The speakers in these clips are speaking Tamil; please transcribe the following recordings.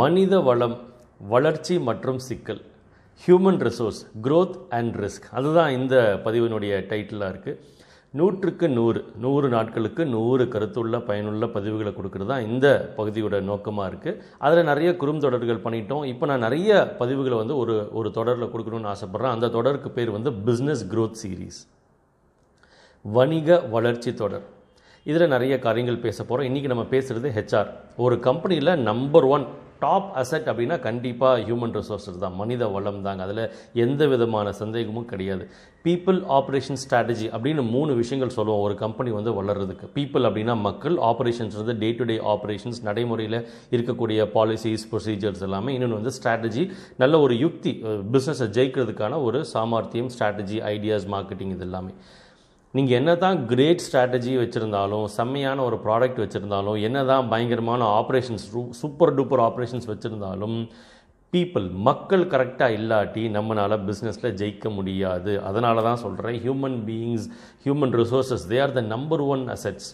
மனித வளம் வளர்ச்சி மற்றும் சிக்கல் human resource growth and risk அதுதான் இந்த பதிவினுடைய டைட்டிலாக இருக்குது நூற்றுக்கு நூறு நூறு நாட்களுக்கு நூறு கருத்துள்ள பயனுள்ள பதிவுகளை கொடுக்குறது தான் இந்த பகுதியோட நோக்கமாக இருக்குது அதில் நிறைய குறுந்தொடர்கள் பண்ணிட்டோம் இப்போ நான் நிறைய பதிவுகளை வந்து ஒரு ஒரு தொடரில் கொடுக்கணும்னு ஆசைப்பட்றேன் அந்த தொடருக்கு பேர் வந்து பிஸ்னஸ் க்ரோத் சீரீஸ் வணிக வளர்ச்சி தொடர் இதில் நிறைய காரியங்கள் பேச போகிறோம் இன்றைக்கி நம்ம பேசுகிறது ஹெச்ஆர் ஒரு கம்பெனியில் நம்பர் ஒன் டாப் அசட் அப்படின்னா கண்டிப்பாக ஹியூமன் ரிசோர்ஸஸ் தான் மனித வளம் தாங்க அதில் எந்த விதமான சந்தேகமும் கிடையாது பீப்புள் ஆப்ரேஷன் ஸ்ட்ராட்டஜி அப்படின்னு மூணு விஷயங்கள் சொல்லுவோம் ஒரு கம்பெனி வந்து வளர்கிறதுக்கு பீப்புள் அப்படின்னா மக்கள் ஆப்ரேஷன்ஸ் வந்து டே டு டே ஆப்ரேஷன்ஸ் நடைமுறையில் இருக்கக்கூடிய பாலிசிஸ் ப்ரொசீஜர்ஸ் எல்லாமே இன்னொன்று வந்து ஸ்ட்ராட்டஜி நல்ல ஒரு யுக்தி பிஸ்னஸை ஜெயிக்கிறதுக்கான ஒரு சாமர்த்தியம் ஸ்ட்ராட்டஜி ஐடியாஸ் மார்க்கெட்டிங் இது எல்லாமே நீங்கள் என்ன தான் கிரேட் ஸ்ட்ராட்டஜி வச்சுருந்தாலும் செம்மையான ஒரு ப்ராடக்ட் வச்சுருந்தாலும் என்ன தான் பயங்கரமான ஆப்ரேஷன்ஸ் சூப்பர் டூப்பர் ஆப்ரேஷன்ஸ் வச்சுருந்தாலும் பீப்புள் மக்கள் கரெக்டாக இல்லாட்டி நம்மளால் பிஸ்னஸில் ஜெயிக்க முடியாது அதனால தான் சொல்கிறேன் human beings human resources they are the number one assets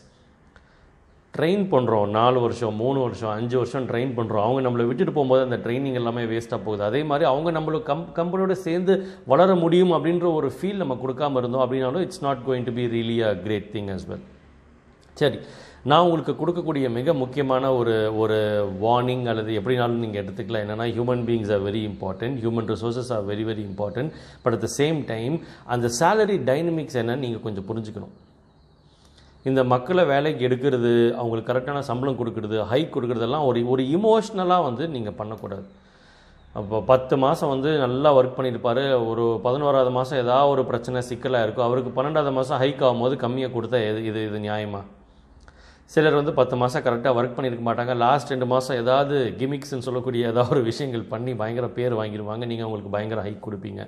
train பண்ணுறோம் நாலு வருஷம் மூணு வருஷம் அஞ்சு வருஷம் ட்ரெயின் பண்ணுறோம் அவங்க நம்மளை விட்டுட்டு போகும்போது அந்த ட்ரைனிங் எல்லாமே வேஸ்ட்டாக போகுது அதே மாதிரி அவங்க நம்மளுக்கு கம் கம்பெனியோட சேர்ந்து வளர முடியும் அப்படின்ற ஒரு ஃபீல் நம்ம கொடுக்காமல் இருந்தோம் அப்படின்னாலும் it's not going to be really a great thing as well சரி நான் உங்களுக்கு கொடுக்கக்கூடிய மிக முக்கியமான ஒரு ஒரு வார்னிங் அல்லது எப்படினாலும் நீங்கள் எடுத்துக்கலாம் என்னென்னா human beings are very important human resources are very very important but at the same time அந்த சேலரி டைனமிக்ஸ் என்னன்னு நீங்கள் கொஞ்சம் புரிஞ்சுக்கணும் இந்த மக்களை வேலைக்கு எடுக்கிறது அவங்களுக்கு கரெக்டான சம்பளம் கொடுக்குறது ஹைக் கொடுக்குறதெல்லாம் ஒரு ஒரு இமோஷ்னலாக வந்து நீங்கள் பண்ணக்கூடாது அப்போ பத்து மாதம் வந்து நல்லா ஒர்க் பண்ணியிருப்பார் ஒரு பதினோராவது மாதம் ஏதாவது ஒரு பிரச்சனை சிக்கலாக இருக்கும் அவருக்கு பன்னெண்டாவது மாதம் ஹைக் ஆகும்போது கம்மியாக கொடுத்தா எது இது இது நியாயமாக சிலர் வந்து பத்து மாதம் கரெக்டாக ஒர்க் பண்ணியிருக்க மாட்டாங்க லாஸ்ட் ரெண்டு மாதம் ஏதாவது கிமிக்ஸ்ன்னு சொல்லக்கூடிய ஏதாவது ஒரு விஷயங்கள் பண்ணி பயங்கர பேர் வாங்கிடுவாங்க நீங்கள் அவங்களுக்கு பயங்கர ஹைக் கொடுப்பீங்க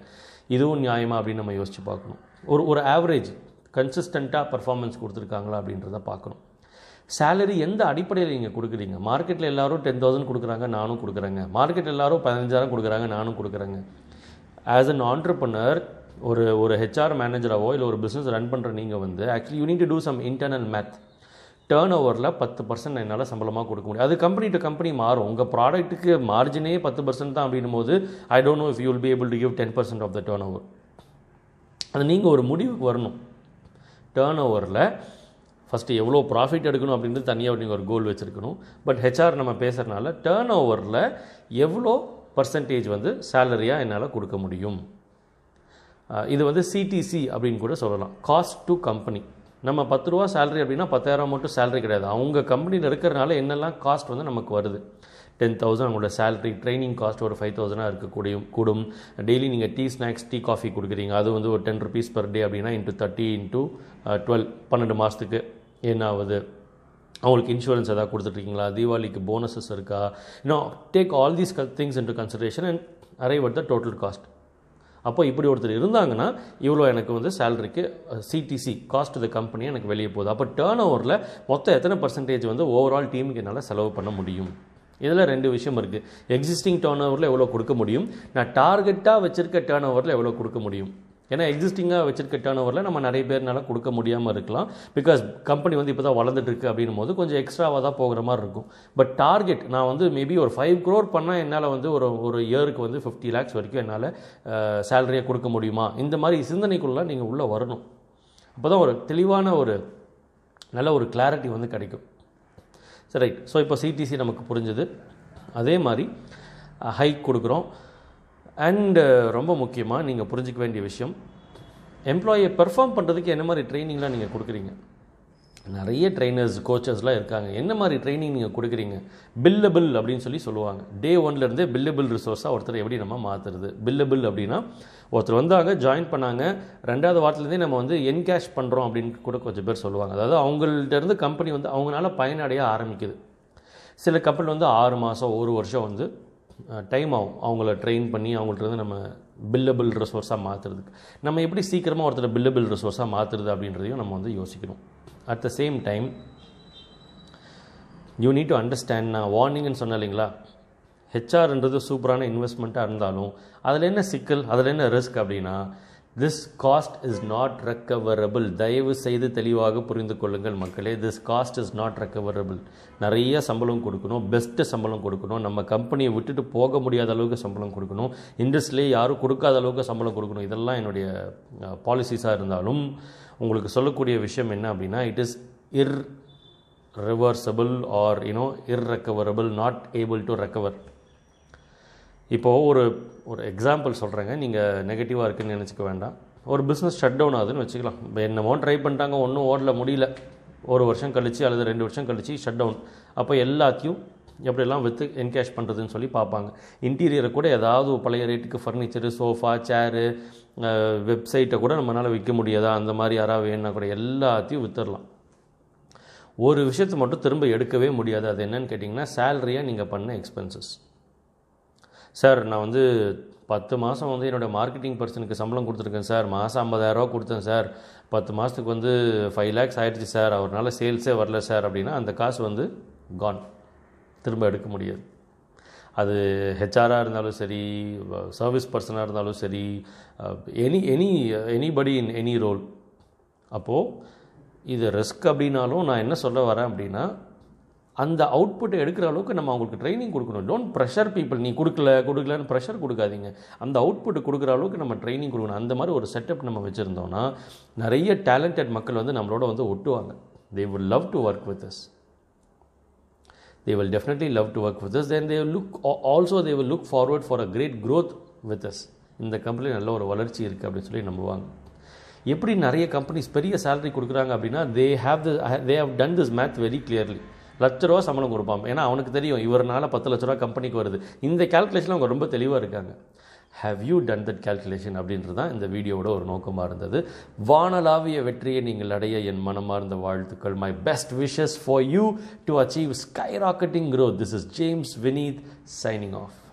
இதுவும் நியாயமாக அப்படின்னு நம்ம யோசித்து பார்க்கணும் ஒரு ஒரு ஆவரேஜ் கன்சிஸ்டண்ட்டாக பர்ஃபார்மன்ஸ் கொடுத்துருக்காங்களா அப்படின்றத பார்க்கணும் சேலரி எந்த அடிப்படையில் நீங்கள் கொடுக்குறீங்க மார்க்கெட்டில் எல்லோரும் டென் தௌசண்ட் கொடுக்குறாங்க நானும் கொடுக்குறேங்க மார்க்கெட் எல்லோரும் பதினஞ்சாயிரம் கொடுக்குறாங்க நானும் கொடுக்குறேங்க ஆஸ் அன் ஆண்டர்பனர் ஒரு ஒரு ஹெச்ஆர் மேனேஜராகவோ இல்லை ஒரு பிஸ்னஸ் ரன் பண்ணுற நீங்கள் வந்து actually you need to do some internal math டேர்ன் ஓவரில் பத்து பர்சன்ட் என்னால் சம்பளமாக கொடுக்க முடியும் அது கம்பெனி டு கம்பெனி மாறும் உங்கள் ப்ராடக்ட்டுக்கு மார்ஜினே பத்து பர்சன்ட் தான் அப்படின்னும் போது I don't know if you will be able to give ten percent of the turnover அது நீங்கள் ஒரு முடிவுக்கு வரணும் டேர்ன் ஓவரில் ஃபஸ்ட்டு எவ்வளோ ப்ராஃபிட் எடுக்கணும் அப்படின்றது தனியாக நீங்கள் ஒரு கோல் வச்சுருக்கணும் பட் ஹெச்ஆர் நம்ம பேசுகிறனால டேர்ன் ஓவரில் எவ்வளோ பர்சன்டேஜ் வந்து சேலரியாக என்னால் கொடுக்க முடியும் இது வந்து சிடிசி அப்படின்னு கூட சொல்லலாம் காஸ்ட் டு கம்பெனி நம்ம பத்து ரூபா சேலரி அப்படின்னா பத்தாயிரம் மட்டும் சேலரி கிடையாது அவங்க கம்பெனியில் இருக்கிறனால என்னெல்லாம் காஸ்ட் வந்து நமக்கு வருது டென் தௌசண்ட் அவங்களோட சேலரி ட்ரைனிங் காஸ்ட் ஒரு ஃபைவ் தௌசண்டாக இருக்கக்கூடிய கூடும் டெய்லி நீங்கள் டீ ஸ்நாக்ஸ் டீ காஃபி கொடுக்குறீங்க அது வந்து ஒரு டென் ருபீஸ் பர் டே அப்படின்னா இன்ட்டு தேர்ட்டி இன்ட்டு டுவெல் பன்னெண்டு மாதத்துக்கு என்ன ஆகுது அவங்களுக்கு இன்சூரன்ஸ் எதாவது கொடுத்துட்ருக்கீங்களா தீபாவளிக்கு போனஸஸ் இருக்கா இன்னும் take all these things into consideration and arrive at the total cost அப்போ இப்படி ஒருத்தர் இருந்தாங்கன்னா இவ்வளோ எனக்கு வந்து சேலரிக்கு சிடிசி காஸ்ட் த கம்பெனி எனக்கு வெளியே போகுது அப்போ டேர்ன் ஓவரில் மொத்தம் எத்தனை பர்சன்டேஜ் வந்து ஓவரால் டீமுக்கு என்னால் செலவு பண்ண முடியும் இதில் ரெண்டு விஷயம் இருக்குது எக்ஸிஸ்டிங் டேர்ன் ஓவரில் எவ்வளோ கொடுக்க முடியும் நான் டார்கெட்டாக வச்சுருக்க டேர்ன் ஓவரில் எவ்வளோ கொடுக்க முடியும் ஏன்னா எக்ஸிஸ்டிங்காக வச்சிருக்க டேர்ன் ஓவரில் நம்ம நிறைய பேர்னால கொடுக்க முடியாமல் இருக்கலாம் பிகாஸ் கம்பெனி வந்து இப்போ தான் வளர்ந்துட்டுருக்கு அப்படின்னும் போது கொஞ்சம் எக்ஸ்ட்ராவாக தான் போகிற மாதிரி இருக்கும் பட் டார்கெட் நான் வந்து மேபி ஒரு ஃபைவ் க்ரோர் பண்ணால் என்னால் வந்து ஒரு ஒரு இயருக்கு வந்து ஃபிஃப்டி லேக்ஸ் வரைக்கும் என்னால் சேலரியை கொடுக்க முடியுமா இந்த மாதிரி சிந்தனைக்குள்ளே நீங்கள் உள்ளே வரணும் அப்போ தான் ஒரு தெளிவான ஒரு நல்ல ஒரு கிளாரிட்டி வந்து கிடைக்கும் ரைட் ஸோ இப்போ சிடிசி நமக்கு புரிஞ்சுது அதே மாதிரி ஹைக் கொடுக்குறோம் அண்டு ரொம்ப முக்கியமாக நீங்கள் புரிஞ்சிக்க வேண்டிய விஷயம் எம்ப்ளாயை பெர்ஃபார்ம் பண்ணுறதுக்கு என்ன மாதிரி ட்ரைனிங்லாம் நீங்கள் கொடுக்குறீங்க நிறைய ட்ரைனர்ஸ் கோச்சஸ்லாம் இருக்காங்க என்ன மாதிரி ட்ரைனிங் நீங்கள் கொடுக்குறீங்க பில்லபிள் அப்படின்னு சொல்லி சொல்லுவாங்க டே ஒன்லேருந்தே பில்லபிள் ரிசோர்ஸாக ஒருத்தர் எப்படி நம்ம மாற்றுறது பில்லபிள் அப்படின்னா ஒருத்தர் வந்தாங்க ஜாயின் பண்ணாங்க ரெண்டாவது வாரத்துலேருந்தே நம்ம வந்து என்கேஷ் பண்ணுறோம் அப்படின்னு கூட கொஞ்சம் பேர் சொல்லுவாங்க அதாவது அவங்கள்டருந்து கம்பெனி வந்து அவங்களால பயனடைய ஆரம்பிக்குது சில கப்பல் வந்து ஆறு மாதம் ஒரு வருஷம் வந்து டைம் ஆகும் அவங்கள ட்ரெயின் பண்ணி அவங்கள்ட்ட நம்ம பில்லபிள் ரிசோர்ஸாக மாற்றுறதுக்கு நம்ம எப்படி சீக்கிரமாக ஒருத்தர் பில்லபிள் ரிசோர்ஸாக மாற்றுறது அப்படின்றதையும் நம்ம வந்து யோசிக்கணும் at the same time you need to understand நான் வார்னிங்னு சொன்னேன் இல்லைங்களா ஹெச்ஆர்ன்றது சூப்பரான இன்வெஸ்ட்மெண்ட்டாக இருந்தாலும் அதில் என்ன சிக்கல் அதில் என்ன ரிஸ்க் அப்படின்னா this cost is not recoverable தயவு செய்து தெளிவாக புரிந்து கொள்ளுங்கள் மக்களே this cost is not recoverable நிறைய சம்பளம் கொடுக்கணும் பெஸ்ட்டு சம்பளம் கொடுக்கணும் நம்ம கம்பெனியை விட்டுட்டு போக முடியாத அளவுக்கு சம்பளம் கொடுக்கணும் இண்டஸ்ட்ரியிலே யாரும் கொடுக்காத அளவுக்கு சம்பளம் கொடுக்கணும் இதெல்லாம் என்னுடைய பாலிசிஸாக இருந்தாலும் உங்களுக்கு சொல்லக்கூடிய விஷயம் என்ன அப்படின்னா it is irreversible or you know irrecoverable not able to recover இப்போது ஒரு ஒரு எக்ஸாம்பிள் சொல்கிறேங்க நீங்கள் நெகட்டிவாக இருக்குதுன்னு நினச்சிக்க வேண்டாம் ஒரு பிஸ்னஸ் ஷட் டவுன் ஆகுதுன்னு வச்சுக்கலாம் இப்போ என்னமோ ட்ரை பண்ணிட்டாங்க ஒன்றும் ஓடல முடியல ஒரு வருஷம் கழித்து அல்லது ரெண்டு வருஷம் கழித்து ஷட் டவுன் அப்போ எல்லாத்தையும் எப்படியெல்லாம் வித்து என்கேஷ் பண்ணுறதுன்னு சொல்லி பார்ப்பாங்க இன்டீரியரை கூட ஏதாவது பழைய ரேட்டுக்கு ஃபர்னிச்சரு சோஃபா சேரு வெப்சைட்டை கூட நம்மளால் விற்க முடியாதா அந்த மாதிரி யாராவது வேணுன்னா கூட எல்லாத்தையும் வித்துடலாம் ஒரு விஷயத்தை மட்டும் திரும்ப எடுக்கவே முடியாது அது என்னன்னு கேட்டிங்கன்னா சேலரியாக நீங்கள் பண்ண எக்ஸ்பென்சஸ் சார் நான் வந்து பத்து மாதம் வந்து என்னோடய மார்க்கெட்டிங் பர்சனுக்கு சம்பளம் கொடுத்துருக்கேன் சார் மாதம் ஐம்பதாயிரரூவா கொடுத்தேன் சார் பத்து மாதத்துக்கு வந்து ஃபைவ் லேக்ஸ் ஆகிடுச்சு சார் அவரால் சேல்ஸே வரல சார் அப்படின்னா அந்த காசு வந்து கான் திரும்ப எடுக்க முடியாது அது ஹெச்ஆராக இருந்தாலும் சரி சர்வீஸ் பர்சனாக இருந்தாலும் சரி any any anybody in any role அப்போது இது ரிஸ்க் அப்படின்னாலும் நான் என்ன சொல்ல வரேன் அப்படின்னா அந்த அவுட்புட்டை எடுக்கிற அளவுக்கு நம்ம அவங்களுக்கு ட்ரைனிங் கொடுக்கணும் டோன்ட் ப்ரெஷர் பீப்புள் நீ கொடுக்கல கொடுக்கலன்னு ப்ரெஷர் கொடுக்காதீங்க அந்த அவுட்புட் கொடுக்குற அளவுக்கு நம்ம ட்ரைனிங் கொடுக்கணும் அந்த மாதிரி ஒரு செட்டப் நம்ம வச்சுருந்தோம்னா நிறைய டேலண்டட் மக்கள் வந்து நம்மளோட வந்து ஒட்டுவாங்க they would love to work with us they will definitely love to work with us then they will look also they will look forward for a great growth with us இந்த கம்பெனியில் நல்ல ஒரு வளர்ச்சி இருக்குது அப்படின்னு சொல்லி நம்புவாங்க எப்படி நிறைய கம்பெனிஸ் பெரிய சேலரி கொடுக்குறாங்க அப்படின்னா they have the they have done this math very clearly லட்ச ரூபா சம்பளம் கொடுப்பாங்க ஏன்னா அவனுக்கு தெரியும் இவரால் பத்து லட்ச ரூபா கம்பெனிக்கு வருது இந்த கால்குலேஷன் அவங்க ரொம்ப தெளிவாக இருக்காங்க have you done that calculation அப்படின்றது தான் இந்த வீடியோவோட ஒரு நோக்கமாக இருந்தது வானலாவிய வெற்றியை நீங்கள் அடைய என் மனமார்ந்த வாழ்த்துக்கள் my best wishes for you to achieve skyrocketing growth this is James Vineeth signing of